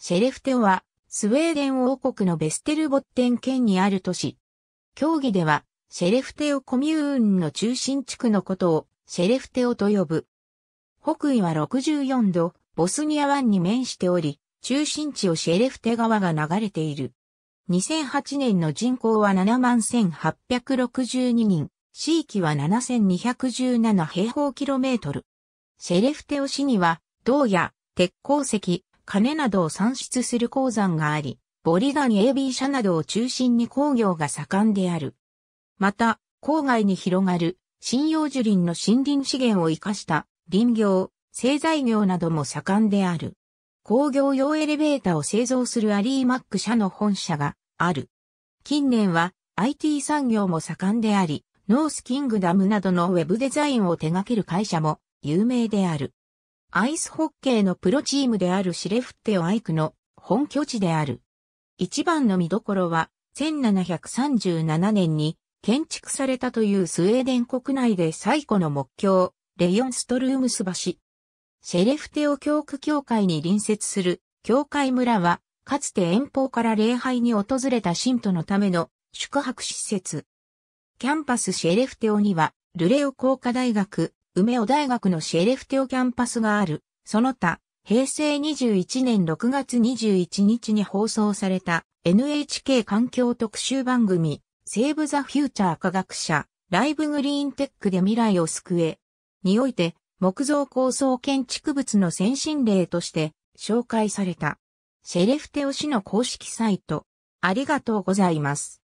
シェレフテオは、スウェーデン王国のベステルボッテン県にある都市。競技では、シェレフテオコミューンの中心地区のことを、シェレフテオと呼ぶ。北緯は64度、ボスニア湾に面しており、中心地をシェレフテ川が流れている。2008年の人口は71,862人、地域は7,217平方キロメートル。シェレフテオ市には、銅や鉄鉱石、金などを産出する鉱山があり、ボリガニ AB 社などを中心に工業が盛んである。また、郊外に広がる、針葉樹林の森林資源を活かした林業、製材業なども盛んである。工業用エレベーターを製造するアリーマック社の本社がある。近年は IT 産業も盛んであり、ノースキングダムなどのウェブデザインを手掛ける会社も有名である。アイスホッケーのプロチームであるシレフテオアイクの本拠地である。一番の見どころは、1737年に建築されたというスウェーデン国内で最古の木橋、レヨンストルームス橋。シェレフテオ教区教会に隣接する教会村は、かつて遠方から礼拝に訪れた信徒のための宿泊施設。キャンパスシェレフテオには、ルレオ工科大学、梅尾大学のシェレフテオキャンパスがある、その他、平成21年6月21日に放送された NHK 環境特集番組、セーブ・ザ・フューチャー科学者、ライブ・グリーンテックで未来を救え、において、木造構想建築物の先進例として紹介された。シェレフテオ氏の公式サイト。ありがとうございます。